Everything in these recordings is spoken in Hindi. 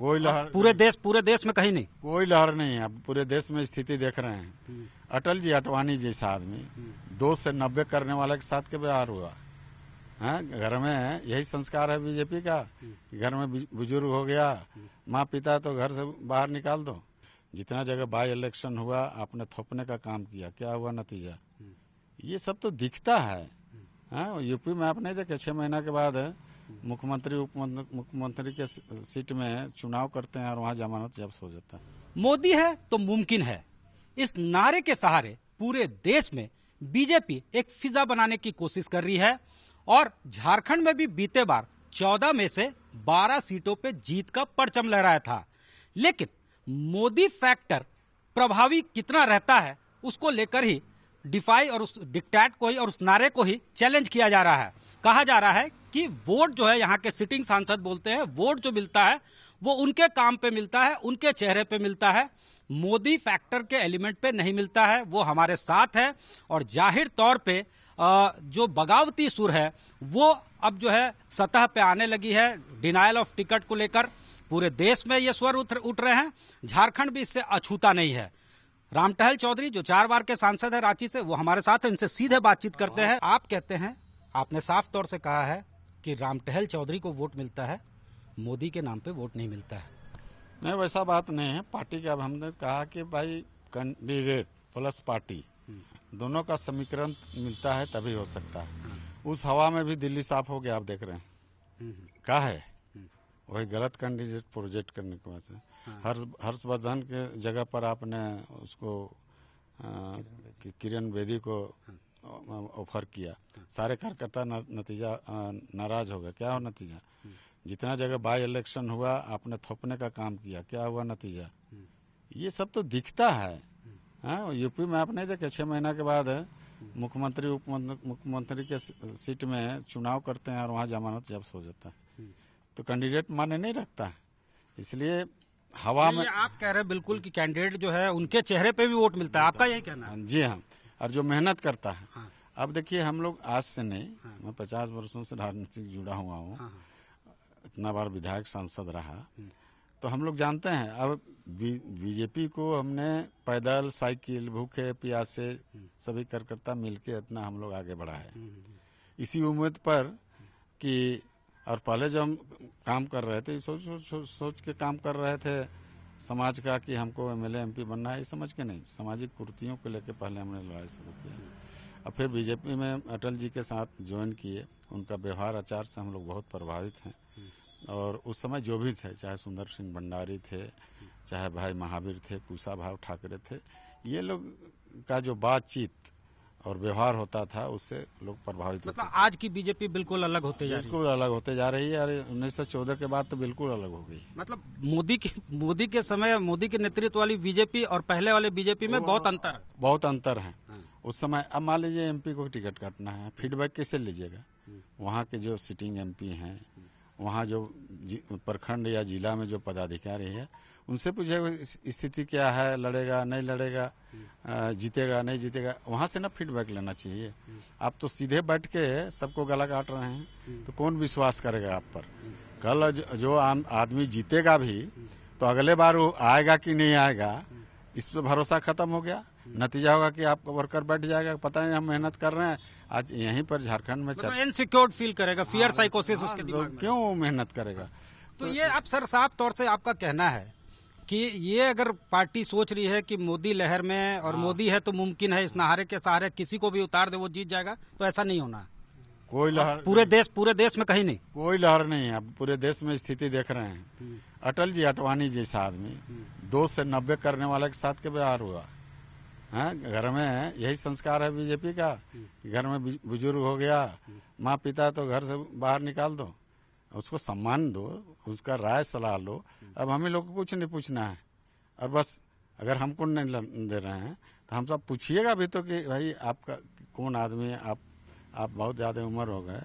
कोई लहर पूरे देश पूरे देश में कहीं नहीं कोई लहर नहीं है पूरे देश में स्थिति देख रहे हैं हम्म। अटल जी अटवानी जैसा आदमी हम्म। दो से नब्बे करने वाले के साथ के व्यवहार हुआ है हाँ, घर में यही संस्कार है बीजेपी का हम्म। घर में बुजुर्ग हो गया माँ पिता तो घर से बाहर निकाल दो जितना जगह बाई इलेक्शन हुआ आपने थोपने का काम किया क्या हुआ नतीजा ये सब तो दिखता है हाँ, यूपी में आप नहीं देखे छह महीना के बाद है मुख्यमंत्री उप मुख्यमंत्री के सीट में चुनाव करते हैं और वहाँ जमानत जब्त हो जाता है मोदी है तो मुमकिन है इस नारे के सहारे पूरे देश में बीजेपी एक फिजा बनाने की कोशिश कर रही है और झारखंड में भी बीते बार 14 में से 12 सीटों पे जीत का परचम लहराया था लेकिन मोदी फैक्टर प्रभावी कितना रहता है उसको लेकर ही डिफाई और उस डिक्टैट को ही और उस नारे को ही चैलेंज किया जा रहा है कहा जा रहा है कि वोट जो है यहाँ के सिटिंग सांसद बोलते हैं वोट जो मिलता है वो उनके काम पे मिलता है उनके चेहरे पे मिलता है मोदी फैक्टर के एलिमेंट पे नहीं मिलता है वो हमारे साथ है और जाहिर तौर पे जो बगावती सुर है वो अब जो है सतह पे आने लगी है डिनाइल ऑफ टिकट को लेकर पूरे देश में ये स्वर उठ उठ रहे हैं झारखंड भी इससे अछूता नहीं है रामटहल चौधरी जो चार बार के सांसद है रांची से वो हमारे साथ इनसे सीधे बातचीत करते हैं आप कहते हैं आपने साफ तौर से कहा है कि राम टहल चौधरी को वोट मिलता है मोदी के नाम पे वोट नहीं मिलता है नहीं वैसा बात नहीं है पार्टी के अब हमने कहा कि भाई कैंडिडेट प्लस पार्टी हम्म। दोनों का समीकरण मिलता है तभी हो सकता है हाँ। उस हवा में भी दिल्ली साफ हो गया आप देख रहे हैं हम्म, हम्म। कहा है वही गलत कैंडिडेट प्रोजेक्ट करने के वजह से हाँ। हर्षवर्धन के जगह पर आपने उसको किरण बेदी को हाँ। ऑफर किया सारे कार्यकर्ता नतीजा नाराज हो गए क्या हुआ नतीजा जितना जगह बाई इलेक्शन हुआ आपने थोपने का काम किया क्या हुआ नतीजा ये सब तो दिखता है यूपी हाँ, में आप नहीं देखे छह महीना के बाद मुख्यमंत्री उप मुख्यमंत्री के सीट में चुनाव करते हैं और वहाँ जमानत जब्त हो जाता है तो कैंडिडेट माने नहीं रखता इसलिए हवा में आप कह रहे हैं बिल्कुल कि कैंडिडेट जो है उनके चेहरे पे भी वोट मिलता है आपका यही कहना है हाँ, जी हाँ और जो मेहनत करता है हाँ। अब देखिए हम लोग आज से नहीं हाँ। मैं पचास वर्षों से राजनीति से जुड़ा हुआ हूँ हाँ, हाँ। इतना बार विधायक सांसद रहा हम्म। तो हम लोग जानते हैं अब बीजेपी को हमने पैदल साइकिल भूखे प्यासे हम्म। सभी कार्यकर्ता मिलके इतना हम लोग आगे बढ़ा है हम्म, इसी उम्मीद पर कि और पहले जो हम काम कर रहे थे सोच सोच, सोच के काम कर रहे थे समाज का कि हमको एम एल एमपी बनना है ये समझ के नहीं सामाजिक कुर्तियों को लेकर पहले हमने लड़ाई शुरू की और फिर बीजेपी में अटल जी के साथ ज्वाइन किए उनका व्यवहार आचार से हम लोग बहुत प्रभावित हैं और उस समय जो भी थे चाहे सुंदर सिंह भंडारी थे चाहे भाई महावीर थे कुशा भाव ठाकरे थे ये लोग का जो बातचीत और व्यवहार होता था उससे लोग प्रभावित मतलब होते आज की बीजेपी बिल्कुल अलग होते जा रही बिल्कुल अलग होते जा रही है और उन्नीस सौ चौदह के बाद तो बिल्कुल अलग हो गई मतलब मोदी के मोदी के समय मोदी के नेतृत्व वाली बीजेपी और पहले वाले बीजेपी में बहुत अंतर है बहुत अंतर है हाँ। उस समय अब मान लीजिए एमपी को टिकट काटना है फीडबैक कैसे लीजिएगा हम्म। वहाँ के जो सिटिंग एमपी हैं वहाँ जो प्रखंड या जिला में जो पदाधिकारी है उनसे पूछे स्थिति क्या है लड़ेगा नहीं लड़ेगा जीतेगा नहीं जीतेगा वहाँ से ना फीडबैक लेना चाहिए आप तो सीधे बैठ के सबको गला काट रहे हैं तो कौन विश्वास करेगा आप पर कल जो आदमी जीतेगा भी तो अगले बार वो आएगा कि नहीं आएगा इस पर भरोसा खत्म हो गया नतीजा होगा कि आपका वर्कर बैठ जाएगा पता नहीं हम मेहनत कर रहे हैं आज यहीं पर झारखंड में चल इनसिक्योर मतलब फील करेगा फियर साइकोसिस हाँ, हाँ, उसके तो क्यों मेहनत करेगा तो, तो ये अब सर साफ तौर से आपका कहना है कि ये अगर पार्टी सोच रही है कि मोदी लहर में और हाँ। मोदी है तो मुमकिन है इस नहारे के सहारे किसी को भी उतार दे वो जीत जाएगा तो ऐसा नहीं होना कोई लहर पूरे देश पूरे देश में कहीं नहीं कोई लहर नहीं है अब पूरे देश में स्थिति देख रहे हैं हम्म। अटल जी अटवानी जैसा आदमी दो से नब्बे करने वाले के साथ के व्यवहार हुआ है हाँ, घर में यही संस्कार है बीजेपी का हम्म। घर में बुजुर्ग हो गया हम्म। माँ पिता तो घर से बाहर निकाल दो उसको सम्मान दो उसका राय सलाह लो अब हमें लोग को कुछ नहीं पूछना है और बस अगर हमको नहीं दे रहे हैं तो हम सब पूछिएगा भी तो कि भाई आपका कौन आदमी है आप आप बहुत ज़्यादा उम्र हो गए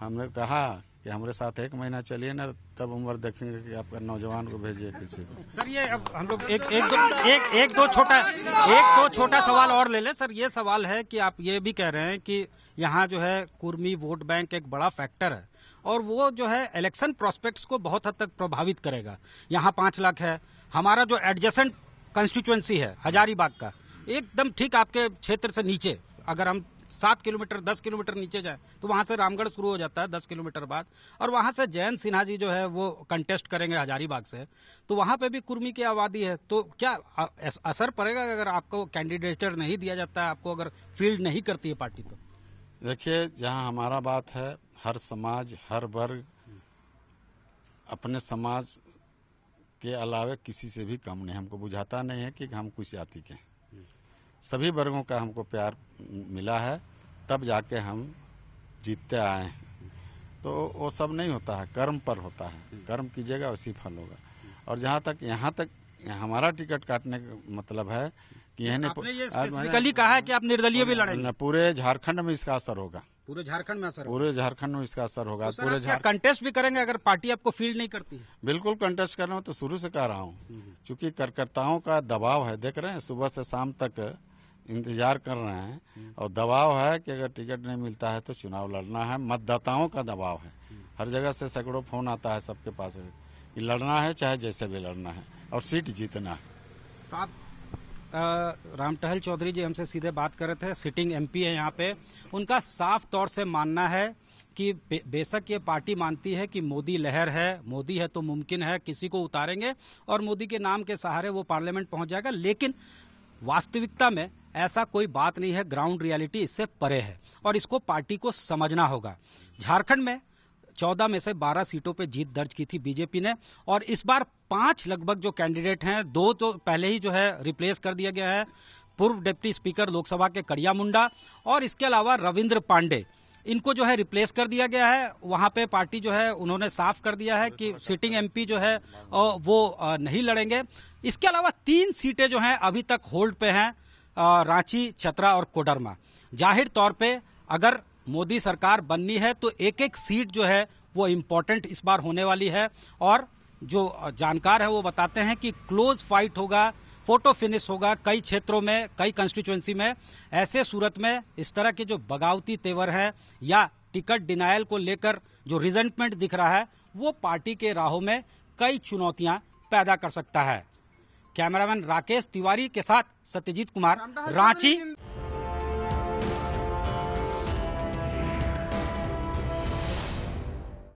हमने कहा कि हमारे साथ एक महीना चलिए ना तब उम्र देखेंगे कि आपका नौजवान को भेजिए किसी को सर ये अब हम लोग एक एक दो एक एक दो छोटा एक दो छोटा सवाल और ले लें सर ये सवाल है कि आप ये भी कह रहे हैं कि यहाँ जो है कुर्मी वोट बैंक एक बड़ा फैक्टर है और वो जो है इलेक्शन प्रोस्पेक्ट्स को बहुत हद तक प्रभावित करेगा यहाँ पांच लाख है हमारा जो एडजेसेंट कंस्टिट्यूएंसी है हजारीबाग का एकदम ठीक आपके क्षेत्र से नीचे अगर हम सात किलोमीटर दस किलोमीटर नीचे जाए तो वहां से रामगढ़ शुरू हो जाता है दस किलोमीटर बाद और वहां से जयंत सिन्हा जी जो है वो कंटेस्ट करेंगे हजारीबाग से तो वहां पे भी कुर्मी की आबादी है तो क्या असर पड़ेगा अगर आपको कैंडिडेटर नहीं दिया जाता है आपको अगर फील्ड नहीं करती है पार्टी तो देखिए जहाँ हमारा बात है हर समाज हर वर्ग अपने समाज के अलावे किसी से भी कम नहीं हमको बुझाता नहीं है कि हम कुछ जाति के हैं सभी वर्गों का हमको प्यार मिला है तब जाके हम जीतते आए हैं तो वो सब नहीं होता है कर्म पर होता है हम्म। कर्म कीजिएगा उसी फल होगा और जहाँ तक यहाँ तक हमारा टिकट काटने का मतलब है कि यह आपने कहा है कि आप निर्दलीय भी लड़ेंगे पूरे झारखंड में इसका असर होगा पूरे झारखंड में असर पूरे झारखंड में इसका असर होगा तो पूरे कंटेस्ट भी करेंगे अगर पार्टी आपको फील्ड नहीं करती बिल्कुल कंटेस्ट कर रहा हूँ तो शुरू से कह रहा हूँ क्योंकि हम्म। कार्यकर्ताओं का दबाव है देख रहे हैं सुबह से शाम तक इंतजार कर रहे हैं हम्म। और दबाव है कि अगर टिकट नहीं मिलता है तो चुनाव लड़ना है मतदाताओं का दबाव है हम्म। हर जगह से सैकड़ों फोन आता है सबके पास कि लड़ना है चाहे जैसे भी लड़ना है और सीट जीतना है तो आप रामटहल चौधरी जी हमसे सीधे बात कर रहे थे सिटिंग एमपी है यहाँ पे उनका साफ तौर से मानना है कि बेशक ये पार्टी मानती है कि मोदी लहर है मोदी है तो मुमकिन है किसी को उतारेंगे और मोदी के नाम के सहारे वो पार्लियामेंट पहुंच जाएगा लेकिन वास्तविकता में ऐसा कोई बात नहीं है ग्राउंड रियलिटी इससे परे है और इसको पार्टी को समझना होगा झारखंड में चौदह में से बारह सीटों पे जीत दर्ज की थी बीजेपी ने और इस बार पांच लगभग जो कैंडिडेट हैं दो तो पहले ही जो है रिप्लेस कर दिया गया है पूर्व डिप्टी स्पीकर लोकसभा के कड़िया मुंडा और इसके अलावा रविंद्र पांडे इनको जो है रिप्लेस कर दिया गया है वहाँ पे पार्टी जो है उन्होंने साफ कर दिया है कि सिटिंग एमपी जो है वो नहीं लड़ेंगे इसके अलावा तीन सीटें जो हैं अभी तक होल्ड पे हैं रांची छतरा और कोडरमा जाहिर तौर पे अगर मोदी सरकार बननी है तो एक एक सीट जो है वो इम्पोर्टेंट इस बार होने वाली है और जो जानकार है वो बताते हैं कि क्लोज फाइट होगा फोटो फिनिश होगा कई क्षेत्रों में कई कंस्टिट्यूएंसी में ऐसे सूरत में इस तरह के जो बगावती तेवर है या टिकट डिनायल को लेकर जो रिजेंटमेंट दिख रहा है वो पार्टी के राहों में कई चुनौतियां पैदा कर सकता है कैमरामैन राकेश तिवारी के साथ सत्यजीत कुमार रांची